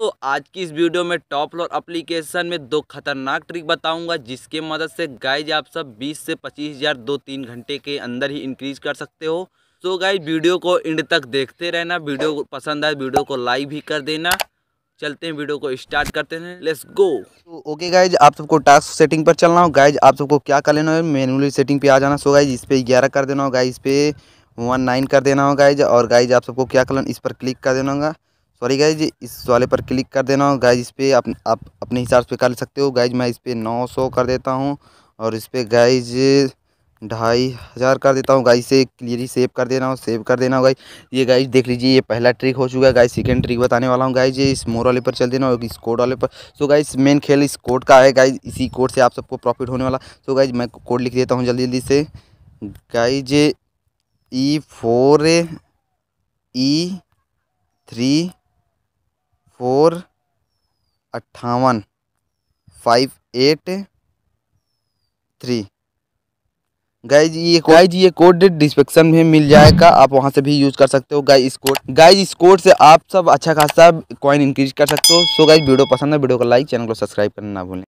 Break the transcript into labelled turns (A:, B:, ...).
A: तो आज की इस वीडियो में टॉप फ्लोर अप्लीकेशन में दो खतरनाक ट्रिक बताऊंगा जिसके मदद से गाइज आप सब 20 से पच्चीस हज़ार दो तीन घंटे के अंदर ही इंक्रीज कर सकते हो तो गाइज वीडियो को एंड तक देखते रहना वीडियो पसंद आए वीडियो को लाइक भी कर देना चलते हैं वीडियो को स्टार्ट करते हैं लेट्स गो
B: तो ओके गाइज आप सबको टास्क सेटिंग पर चलना हो गाइज आप सबको क्या कर लेना है मेनुअली सेटिंग पे आ जाना सो गाइज इस पे ग्यारह कर देना हो गाइज पे वन नाइन कर देना हो गाइज और गाइज आप सबको क्या कर इस पर क्लिक कर देना होगा सॉरी गाइज इस वाले पर क्लिक कर देना गाइज इस पर आप, आप अपने हिसाब से कर सकते हो गाइज मैं इस पर नौ सौ कर देता हूँ और इस पर गाइज ढाई हज़ार कर देता हूँ गाइज से क्लियरली सेव कर देना हो सेव कर देना हो गाइज ये गाइज देख लीजिए ये पहला ट्रिक हो चुका है गाइज सेकंड ट्रिक बताने वाला हूँ गाइज इस मोर वाले पर चल देना और इस कोड वाले पर सो गाइज मेन खेल इस कोड का है गाइज इसी कोड से आप सबको प्रॉफिट होने वाला सो गाइज मैं कोड लिख देता हूँ जल्दी जल्दी से guys E four E three four अट्ठावन फाइव एट थ्री गाइज ये गाइज ये कोड डिस्क्रिप्शन में मिल जाएगा आप वहाँ से भी यूज़ कर सकते हो गाइज इस कोड गाइज इस कोड से आप सब अच्छा खासा कॉइन इंक्रीज कर सकते हो सो गाइज वीडियो पसंद है वीडियो को लाइक चैनल को सब्सक्राइब करना ना भूलें